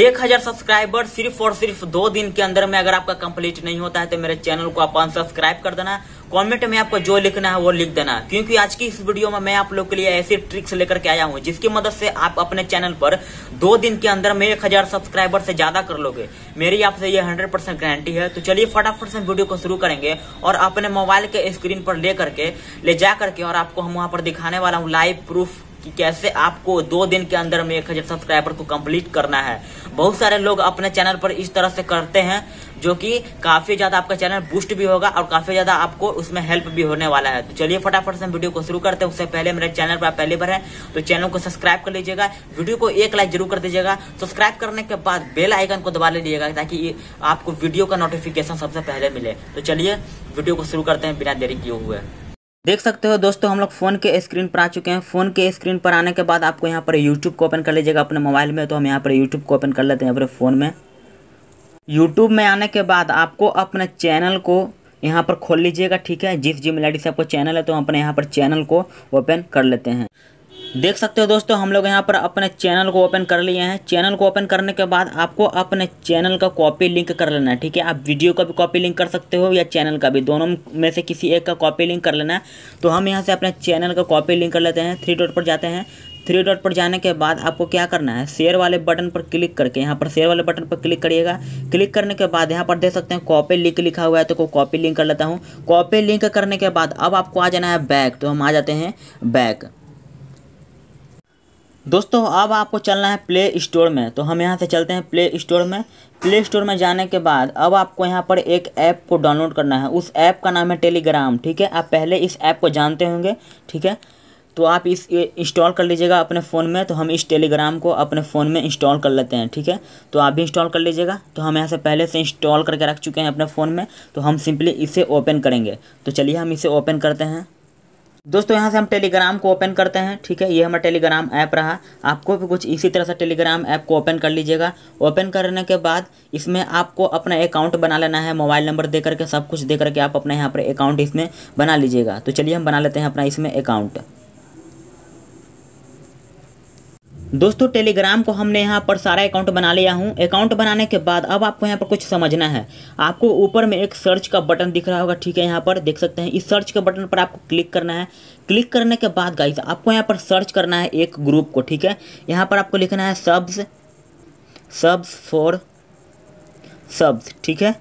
एक हजार सब्सक्राइबर सिर्फ और सिर्फ दो दिन के अंदर में अगर आपका कंप्लीट नहीं होता है तो मेरे चैनल को आप अनसब्सक्राइब कर देना कमेंट में आपको जो लिखना है वो लिख देना क्योंकि आज की इस वीडियो में मैं आप लोग के लिए ऐसी ट्रिक्स लेकर के आया हूँ जिसकी मदद से आप अपने चैनल पर दो दिन के अंदर में एक हजार सब्सक्राइबर से ज्यादा कर लोगे मेरी आपसे ये हंड्रेड परसेंट गारंटी है तो चलिए फटाफट से वीडियो को शुरू करेंगे और अपने मोबाइल के स्क्रीन पर ले करके ले जा करके और आपको हम वहां पर दिखाने वाला हूँ लाइव प्रूफ कि कैसे आपको दो दिन के अंदर में एक हजार सब्सक्राइबर को कंप्लीट करना है बहुत सारे लोग अपने चैनल पर इस तरह से करते हैं जो कि काफी ज्यादा आपका चैनल बूस्ट भी होगा और काफी ज्यादा आपको उसमें हेल्प भी होने वाला है तो चलिए फटाफट से हम वीडियो को शुरू करते हैं उससे पहले मेरे चैनल पर पहले बार हैं तो चैनल को सब्सक्राइब कर लीजिएगा वीडियो को एक लाइक जरूर कर दीजिएगा सब्सक्राइब करने के बाद बेल आइकन को दबा लीजिएगा ताकि आपको वीडियो का नोटिफिकेशन सबसे पहले मिले तो चलिए वीडियो को शुरू करते हैं बिना देरी किए हुए देख सकते हो दोस्तों हम लोग फ़ोन के स्क्रीन पर आ चुके हैं फ़ोन के स्क्रीन पर आने के बाद आपको यहाँ पर यूट्यूब को ओपन कर लीजिएगा अपने मोबाइल में तो हम यहाँ पर यूट्यूब को ओपन कर लेते हैं अपने फ़ोन में यूट्यूब में आने के बाद आपको अपने चैनल को यहाँ पर खोल लीजिएगा ठीक है जिस जी मेल से आपको चैनल है तो हम अपने यहाँ पर चैनल को ओपन कर लेते हैं देख सकते हो दोस्तों हम लोग यहाँ पर अपने चैनल को ओपन कर लिए हैं चैनल को ओपन करने के बाद आपको अपने चैनल का कॉपी लिंक कर लेना है ठीक है आप वीडियो का भी कॉपी लिंक कर सकते हो या चैनल का भी दोनों में से किसी एक का कॉपी लिंक कर लेना है तो हम यहाँ से अपने चैनल का कॉपी लिंक कर लेते हैं थ्री डॉट पर जाते हैं थ्री डॉट पर जाने के बाद आपको क्या करना है शेयर वाले बटन पर क्लिक करके यहाँ पर शेयर वाले बटन पर क्लिक करिएगा क्लिक करने के बाद यहाँ पर देख सकते हैं कॉपी लिंक लिखा हुआ है तो को कॉपी लिंक कर लेता हूँ कॉपी लिंक करने के बाद अब आपको आ जाना है बैक तो हम आ जाते हैं बैक दोस्तों अब आपको चलना है प्ले स्टोर में तो हम यहाँ से चलते हैं प्ले स्टोर में प्ले स्टोर में जाने के बाद अब आपको यहाँ पर एक ऐप को डाउनलोड करना है उस ऐप का नाम है टेलीग्राम ठीक है आप पहले इस ऐप को जानते होंगे ठीक है तो आप इस इंस्टॉल कर लीजिएगा अपने फ़ोन में तो हम इस टेलीग्राम को अपने फ़ोन में इंस्टॉल कर लेते हैं ठीक है तो आप भी इंस्टॉल कर लीजिएगा तो हम यहाँ से पहले से इंस्टॉल करके रख चुके हैं अपने फ़ोन में तो हम सिंपली इसे ओपन करेंगे तो चलिए हम इसे ओपन करते हैं दोस्तों यहाँ से हम टेलीग्राम को ओपन करते हैं ठीक है ये हमारा टेलीग्राम ऐप रहा आपको भी कुछ इसी तरह से टेलीग्राम ऐप को ओपन कर लीजिएगा ओपन करने के बाद इसमें आपको अपना अकाउंट बना लेना है मोबाइल नंबर दे करके सब कुछ दे करके आप अपना यहाँ पर अकाउंट इसमें बना लीजिएगा तो चलिए हम बना लेते हैं अपना इसमें अकाउंट दोस्तों टेलीग्राम को हमने यहाँ पर सारा अकाउंट बना लिया हूँ अकाउंट बनाने के बाद अब आपको यहाँ पर कुछ समझना है आपको ऊपर में एक सर्च का बटन दिख रहा होगा ठीक है यहाँ पर देख सकते हैं इस सर्च के बटन पर आपको क्लिक करना है क्लिक करने के बाद गाइज आपको यहाँ पर सर्च करना है एक ग्रुप को ठीक है यहाँ पर आपको लिखना है सब्स सब्स फॉर सब्स ठीक है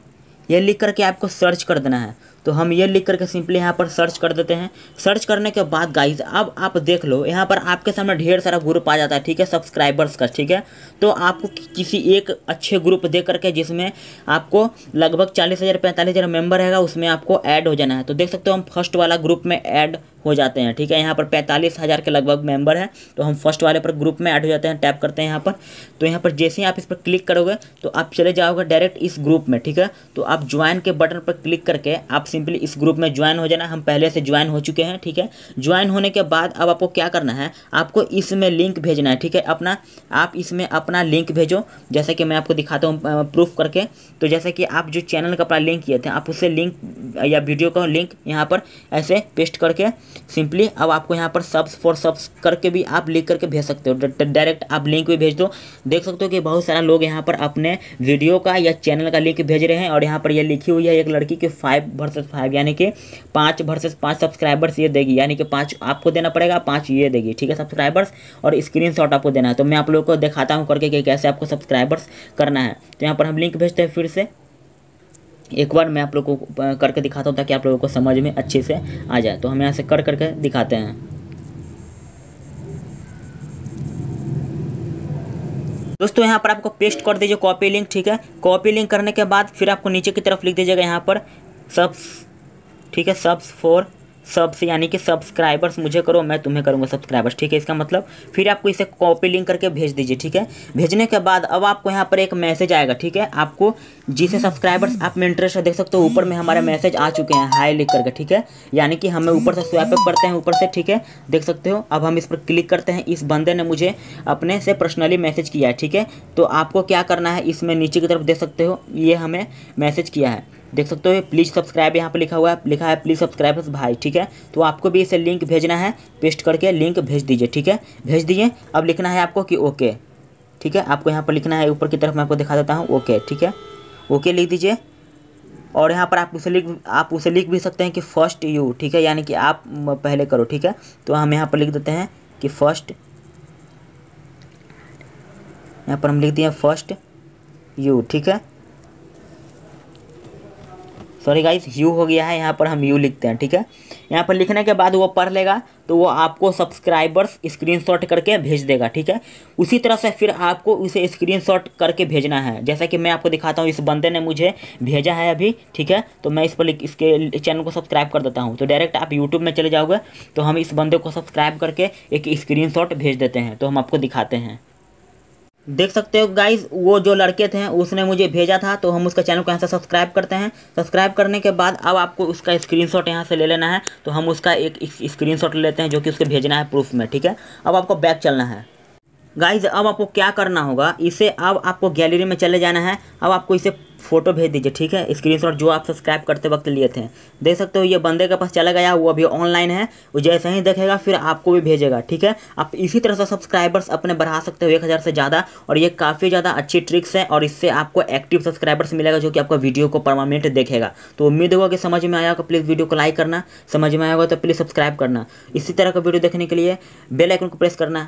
यह लिख करके आपको सर्च कर देना है तो हम ये लिख करके सिंपली यहाँ पर सर्च कर देते हैं सर्च करने के बाद गाइज अब आप देख लो यहाँ पर आपके सामने ढेर सारा ग्रुप आ जाता है ठीक है सब्सक्राइबर्स का ठीक है तो आपको किसी एक अच्छे ग्रुप दे करके जिसमें आपको लगभग चालीस हज़ार पैंतालीस हज़ार मेम्बर रहेगा उसमें आपको ऐड हो जाना है तो देख सकते हो हम फर्स्ट वाला ग्रुप में ऐड हो जाते हैं ठीक है यहाँ पर पैंतालीस हज़ार के लगभग मेम्बर हैं तो हम फर्स्ट वाले पर ग्रुप में ऐड हो जाते हैं टैप करते हैं यहाँ पर तो यहाँ पर जैसे ही आप इस पर क्लिक करोगे तो आप चले जाओगे डायरेक्ट इस ग्रुप में ठीक है तो आप ज्वाइन के बटन पर क्लिक करके आप सिंपली इस ग्रुप में ज्वाइन हो जाना हम पहले से ज्वाइन हो चुके हैं ठीक है ज्वाइन होने के बाद अब आपको क्या करना है आपको इसमें लिंक भेजना है ठीक है अपना आप इसमें अपना लिंक भेजो जैसे कि मैं आपको दिखाता हूँ प्रूफ करके तो जैसे कि आप जो चैनल का अपना लिंक किए थे आप उससे लिंक या वीडियो का लिंक यहाँ पर ऐसे पेस्ट करके सिंपली अब आपको यहाँ पर सब्स फॉर सब्स करके भी आप लिख करके भेज सकते हो डायरेक्ट आप लिंक भी भेज दो देख सकते हो कि बहुत सारा लोग यहाँ पर अपने वीडियो का या चैनल का लिंक भेज रहे हैं और यहाँ पर यह लिखी हुई है एक लड़की के फाइव वर्सेस वर्सेस फाइव यानी कि पाँच वर्सेस पाँच सब्सक्राइबर्स ये देगी यानी कि पाँच आपको देना पड़ेगा पाँच ये देगी ठीक है सब्सक्राइबर्स और स्क्रीन आपको देना है तो मैं आप लोगों को दिखाता हूँ करके कि कैसे आपको सब्सक्राइबर्स करना है तो यहाँ पर हम लिंक भेजते हैं फिर से एक बार मैं आप लोगों को करके दिखाता हूँ ताकि आप लोगों को समझ में अच्छे से आ जाए तो हम यहाँ से कर करके दिखाते हैं दोस्तों यहाँ पर आपको पेस्ट कर दीजिए कॉपी लिंक ठीक है कॉपी लिंक करने के बाद फिर आपको नीचे की तरफ लिख दीजिएगा यहाँ पर सब्स ठीक है सब्स फॉर सब्स यानी कि सब्सक्राइबर्स मुझे करो मैं तुम्हें करूँगा सब्सक्राइबर्स ठीक है इसका मतलब फिर आपको इसे कॉपी लिंक करके भेज दीजिए ठीक है भेजने के बाद अब आपको यहाँ पर एक मैसेज आएगा ठीक है आपको जिसे सब्सक्राइबर्स आप में इंटरेस्ट है देख सकते हो ऊपर में हमारे मैसेज आ चुके हैं हाई लिख करके ठीक है यानी कि हमें ऊपर से स्वैप करते हैं ऊपर से ठीक है देख सकते हो अब हम इस पर क्लिक करते हैं इस बंदे ने मुझे अपने से पर्सनली मैसेज किया है ठीक है तो आपको क्या करना है इसमें नीचे की तरफ देख सकते हो ये हमें मैसेज किया है देख सकते हो प्लीज़ सब्सक्राइब यहाँ पर लिखा हुआ है लिखा है प्लीज़ सब्सक्राइब भाई ठीक है तो आपको भी इसे लिंक भेजना है पेस्ट करके लिंक भेज दीजिए ठीक है भेज दीजिए अब लिखना है आपको कि ओके ठीक है आपको यहाँ पर लिखना है ऊपर की तरफ मैं आपको दिखा देता हूँ ओके ठीक है ओके लिख दीजिए और यहाँ पर आप उसे लिख आप उसे लिख भी सकते हैं कि फर्स्ट यू ठीक है यानी कि आप पहले करो ठीक है तो हम यहाँ पर लिख देते हैं कि फर्स्ट यहाँ पर हम लिख दिए फर्स्ट यू ठीक है सॉरी गाइस यू हो गया है यहाँ पर हम यू लिखते हैं ठीक है यहाँ पर लिखने के बाद वो पढ़ लेगा तो वो आपको सब्सक्राइबर्स स्क्रीनशॉट करके भेज देगा ठीक है उसी तरह से फिर आपको उसे स्क्रीनशॉट करके भेजना है जैसा कि मैं आपको दिखाता हूँ इस बंदे ने मुझे भेजा है अभी ठीक है तो मैं इस पर इसके चैनल को सब्सक्राइब कर देता हूँ तो डायरेक्ट आप यूट्यूब में चले जाओगे तो हम इस बंदे को सब्सक्राइब करके एक स्क्रीन भेज देते हैं तो हम आपको दिखाते हैं देख सकते हो गाइज वो जो लड़के थे उसने मुझे भेजा था तो हम उसका चैनल को यहाँ से सब्सक्राइब करते हैं सब्सक्राइब करने के बाद अब आपको उसका स्क्रीनशॉट यहाँ से ले लेना है तो हम उसका एक स्क्रीनशॉट ले लेते हैं जो कि उसके भेजना है प्रूफ में ठीक है अब आपको बैक चलना है गाइज अब आपको क्या करना होगा इसे अब आपको गैलरी में चले जाना है अब आपको इसे फ़ोटो भेज दीजिए ठीक है स्क्रीनशॉट जो आप सब्सक्राइब करते वक्त लिए थे देख सकते हो ये बंदे के पास चला गया वो अभी ऑनलाइन है वो जैसे ही देखेगा फिर आपको भी भेजेगा ठीक है आप इसी तरह से सब्सक्राइबर्स अपने बढ़ा सकते हो एक हज़ार से ज़्यादा और ये काफ़ी ज़्यादा अच्छी ट्रिक्स है और इससे आपको एक्टिव सब्सक्राइबर्स मिलेगा जो कि आपका वीडियो को परमानेंट देखेगा तो उम्मीद होगा कि समझ में आया होगा प्लीज़ वीडियो को लाइक करना समझ में आया होगा तो प्लीज़ सब्सक्राइब करना इसी तरह का वीडियो देखने के लिए बेलाइकन को प्रेस करना